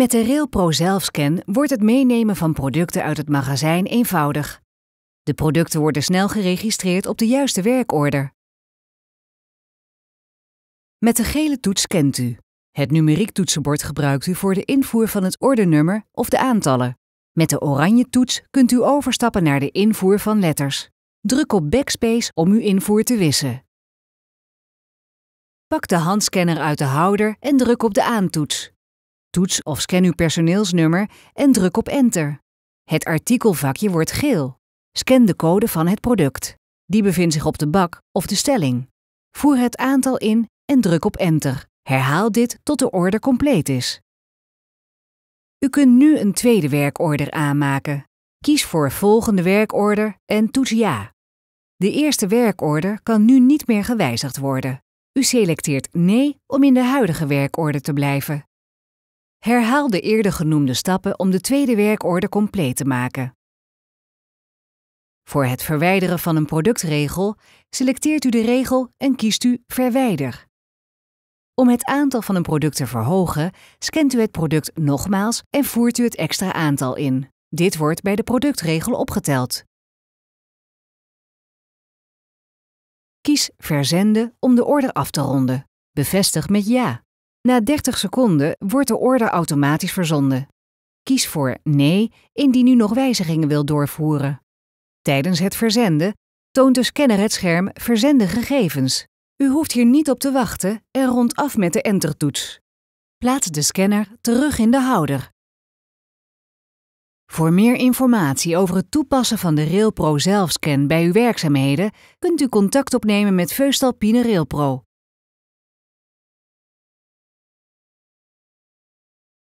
Met de RailPro zelfscan wordt het meenemen van producten uit het magazijn eenvoudig. De producten worden snel geregistreerd op de juiste werkorder. Met de gele toets scant u. Het numeriek toetsenbord gebruikt u voor de invoer van het ordernummer of de aantallen. Met de oranje toets kunt u overstappen naar de invoer van letters. Druk op Backspace om uw invoer te wissen. Pak de handscanner uit de houder en druk op de aantoets. Toets of scan uw personeelsnummer en druk op Enter. Het artikelvakje wordt geel. Scan de code van het product. Die bevindt zich op de bak of de stelling. Voer het aantal in en druk op Enter. Herhaal dit tot de order compleet is. U kunt nu een tweede werkorder aanmaken. Kies voor Volgende werkorder en toets Ja. De eerste werkorder kan nu niet meer gewijzigd worden. U selecteert Nee om in de huidige werkorder te blijven. Herhaal de eerder genoemde stappen om de tweede werkorde compleet te maken. Voor het verwijderen van een productregel selecteert u de regel en kiest u Verwijder. Om het aantal van een product te verhogen, scant u het product nogmaals en voert u het extra aantal in. Dit wordt bij de productregel opgeteld. Kies Verzenden om de order af te ronden. Bevestig met Ja. Na 30 seconden wordt de order automatisch verzonden. Kies voor Nee indien u nog wijzigingen wilt doorvoeren. Tijdens het verzenden toont de scanner het scherm Verzende gegevens. U hoeft hier niet op te wachten en rond af met de Enter-toets. Plaats de scanner terug in de houder. Voor meer informatie over het toepassen van de RailPro zelfscan bij uw werkzaamheden kunt u contact opnemen met Veustalpine RailPro.